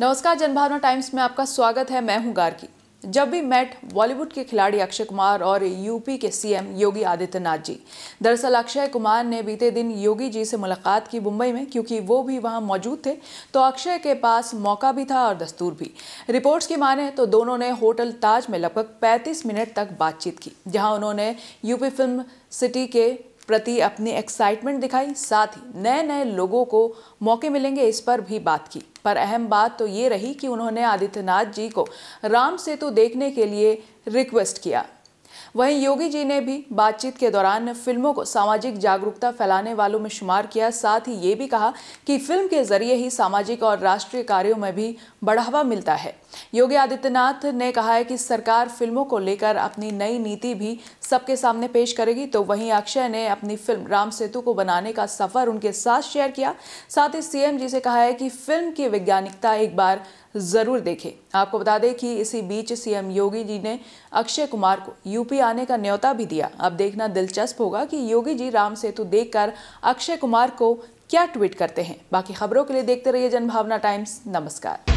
नमस्कार जनभावना टाइम्स में आपका स्वागत है मैं हूं गार्की जब भी मैट बॉलीवुड के खिलाड़ी अक्षय कुमार और यूपी के सीएम योगी आदित्यनाथ जी दरअसल अक्षय कुमार ने बीते दिन योगी जी से मुलाकात की मुंबई में क्योंकि वो भी वहां मौजूद थे तो अक्षय के पास मौका भी था और दस्तूर भी रिपोर्ट्स की माने तो दोनों ने होटल ताज में लगभग 35 मिनट तक बातचीत की जहां उन्होंने यूपी फिल्म सिटी के प्रति अपनी एक्साइटमेंट दिखाई साथ ही नए नए लोगों को मौके मिलेंगे इस पर भी बात की पर अहम बात तो ये रही कि उन्होंने आदित्यनाथ जी को राम सेतु देखने के लिए रिक्वेस्ट किया वहीं योगी जी ने भी बातचीत के दौरान फिल्मों को सामाजिक जागरूकता फैलाने वालों में शुमार किया साथ ही ये भी कहा कि फिल्म के जरिए ही सामाजिक और राष्ट्रीय कार्यों में भी बढ़ावा मिलता है योगी आदित्यनाथ ने कहा है कि सरकार फिल्मों को लेकर अपनी नई नीति भी सबके सामने पेश करेगी तो वहीं अक्षय ने अपनी फिल्म राम सेतु को बनाने का सफर उनके साथ शेयर किया साथ ही सीएम जी से कहा है कि फिल्म की वैज्ञानिकता एक बार ज़रूर देखें आपको बता दें कि इसी बीच सीएम योगी जी ने अक्षय कुमार को यूपी यूपी आने का न्योता भी दिया अब देखना दिलचस्प होगा कि योगी जी राम सेतु देखकर अक्षय कुमार को क्या ट्वीट करते हैं बाकी खबरों के लिए देखते रहिए जनभावना टाइम्स नमस्कार